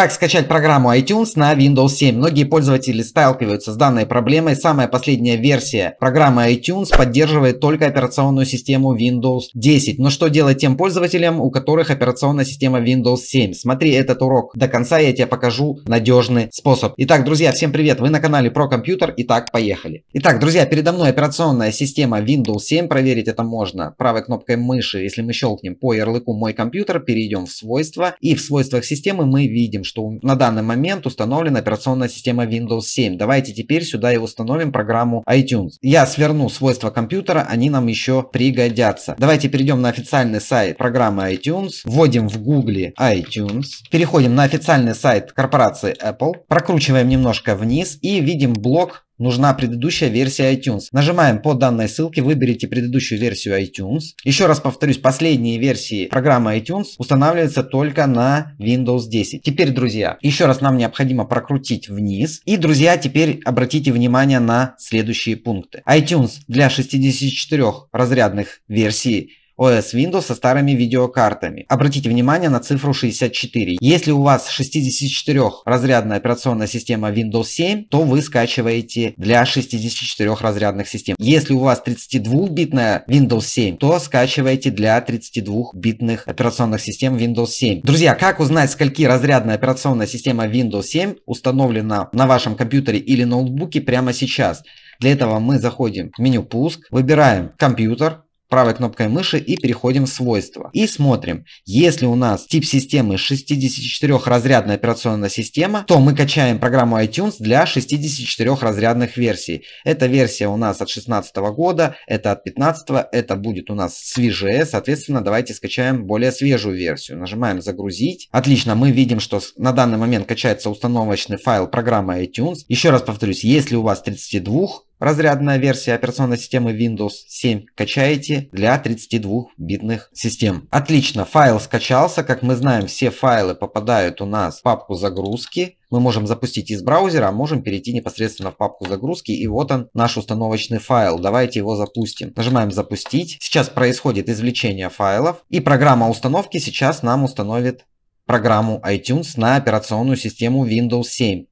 Как скачать программу iTunes на Windows 7? Многие пользователи сталкиваются с данной проблемой. Самая последняя версия программы iTunes поддерживает только операционную систему Windows 10. Но что делать тем пользователям, у которых операционная система Windows 7? Смотри этот урок до конца, я тебе покажу надежный способ. Итак, друзья, всем привет! Вы на канале про компьютер. Итак, поехали. Итак, друзья, передо мной операционная система Windows 7. Проверить это можно правой кнопкой мыши. Если мы щелкнем по ярлыку «Мой компьютер», перейдем в свойства. И в свойствах системы мы видим, что на данный момент установлена операционная система Windows 7. Давайте теперь сюда и установим программу iTunes. Я сверну свойства компьютера, они нам еще пригодятся. Давайте перейдем на официальный сайт программы iTunes, вводим в Google iTunes, переходим на официальный сайт корпорации Apple, прокручиваем немножко вниз и видим блок нужна предыдущая версия iTunes. Нажимаем по данной ссылке, выберите предыдущую версию iTunes. Еще раз повторюсь, последние версии программы iTunes устанавливаются только на Windows 10. Теперь, друзья, еще раз нам необходимо прокрутить вниз. И, друзья, теперь обратите внимание на следующие пункты. iTunes для 64 разрядных версий ОС Windows со старыми видеокартами. Обратите внимание на цифру 64. Если у вас 64-разрядная операционная система Windows 7, то вы скачиваете для 64 разрядных систем. Если у вас 32-битная Windows 7, то скачиваете для 32-битных операционных систем Windows 7. Друзья, как узнать, скольки разрядная операционная система Windows 7 установлена на вашем компьютере или ноутбуке прямо сейчас? Для этого мы заходим в меню «Пуск», выбираем «Компьютер», правой кнопкой мыши и переходим в свойства. И смотрим, если у нас тип системы 64-разрядная операционная система, то мы качаем программу iTunes для 64-разрядных версий. Эта версия у нас от 16 года, это от 15, это будет у нас свежее, соответственно давайте скачаем более свежую версию. Нажимаем загрузить. Отлично, мы видим, что на данный момент качается установочный файл программы iTunes. Еще раз повторюсь, если у вас 32 Разрядная версия операционной системы Windows 7 качаете для 32-битных систем. Отлично, файл скачался. Как мы знаем, все файлы попадают у нас в папку загрузки. Мы можем запустить из браузера, а можем перейти непосредственно в папку загрузки. И вот он, наш установочный файл. Давайте его запустим. Нажимаем «Запустить». Сейчас происходит извлечение файлов. И программа установки сейчас нам установит программу iTunes на операционную систему Windows 7.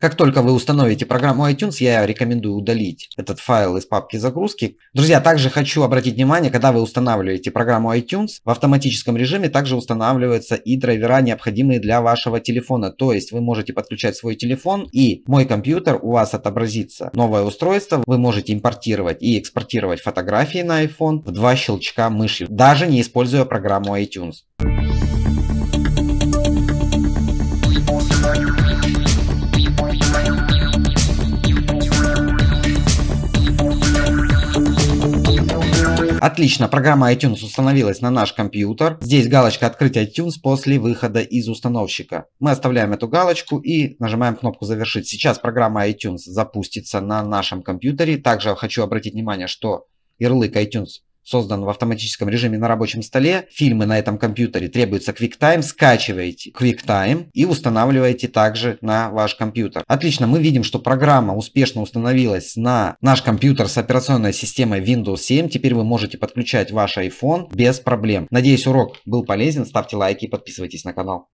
Как только вы установите программу iTunes, я рекомендую удалить этот файл из папки загрузки. Друзья, также хочу обратить внимание, когда вы устанавливаете программу iTunes, в автоматическом режиме также устанавливаются и драйвера, необходимые для вашего телефона. То есть вы можете подключать свой телефон и мой компьютер у вас отобразится новое устройство. Вы можете импортировать и экспортировать фотографии на iPhone в два щелчка мыши, даже не используя программу iTunes. Отлично, программа iTunes установилась на наш компьютер. Здесь галочка «Открыть iTunes» после выхода из установщика. Мы оставляем эту галочку и нажимаем кнопку «Завершить». Сейчас программа iTunes запустится на нашем компьютере. Также хочу обратить внимание, что ярлык iTunes создан в автоматическом режиме на рабочем столе. Фильмы на этом компьютере требуется QuickTime. Скачиваете QuickTime и устанавливаете также на ваш компьютер. Отлично, мы видим, что программа успешно установилась на наш компьютер с операционной системой Windows 7. Теперь вы можете подключать ваш iPhone без проблем. Надеюсь, урок был полезен. Ставьте лайки и подписывайтесь на канал.